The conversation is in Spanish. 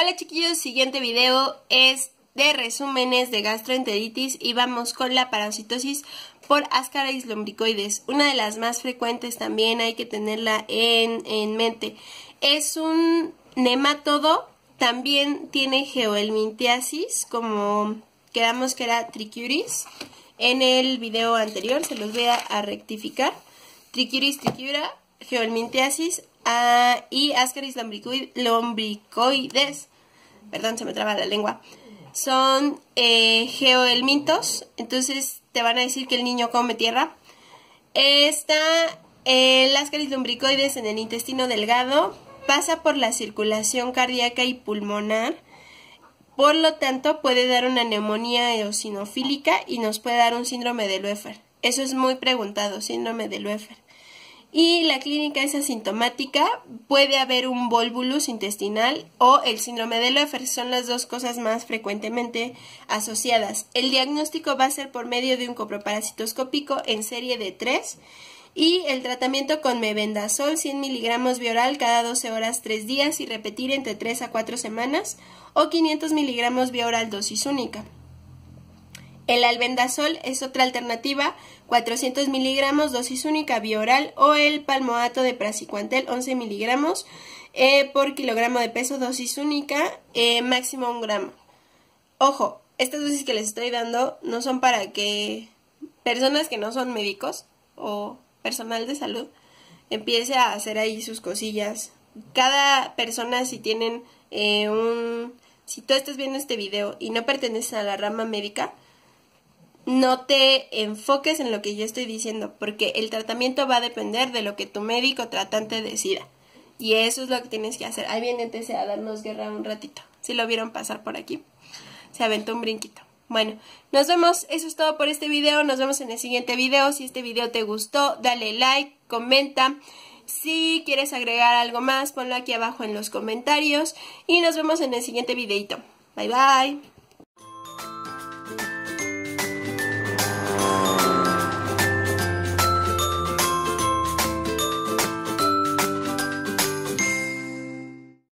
Hola chiquillos, siguiente video es de resúmenes de gastroenteritis y vamos con la parasitosis por Ascaris lombricoides, una de las más frecuentes también, hay que tenerla en, mente. Es un nematodo, también tiene geoelmintiasis, como quedamos que era tricuris, En el video anterior se los voy a, rectificar. tricuris, tricura, geoelmintiasis, ah, y Ascaris lombricoides perdón, se me traba la lengua, son eh, geoelmintos, entonces te van a decir que el niño come tierra. Está eh, el ascaris lumbricoides en el intestino delgado, pasa por la circulación cardíaca y pulmonar, por lo tanto puede dar una neumonía eosinofílica y nos puede dar un síndrome de Luefer. Eso es muy preguntado, síndrome de Luefer y la clínica es asintomática, puede haber un volvulus intestinal o el síndrome de Leffer, son las dos cosas más frecuentemente asociadas. El diagnóstico va a ser por medio de un coproparasitoscópico en serie de 3 y el tratamiento con mebendazol 100 miligramos bioral cada 12 horas 3 días y repetir entre 3 a 4 semanas o 500 miligramos bioral dosis única. El albendazol es otra alternativa, 400 miligramos, dosis única bioral o el palmoato de praziquantel 11 miligramos eh, por kilogramo de peso, dosis única, eh, máximo un gramo. Ojo, estas dosis que les estoy dando no son para que personas que no son médicos o personal de salud empiece a hacer ahí sus cosillas. Cada persona si tienen eh, un... Si tú estás viendo este video y no perteneces a la rama médica, no te enfoques en lo que yo estoy diciendo, porque el tratamiento va a depender de lo que tu médico tratante decida. Y eso es lo que tienes que hacer. Ahí viene a darnos guerra un ratito. Si lo vieron pasar por aquí, se aventó un brinquito. Bueno, nos vemos. Eso es todo por este video. Nos vemos en el siguiente video. Si este video te gustó, dale like, comenta. Si quieres agregar algo más, ponlo aquí abajo en los comentarios. Y nos vemos en el siguiente videito. Bye bye.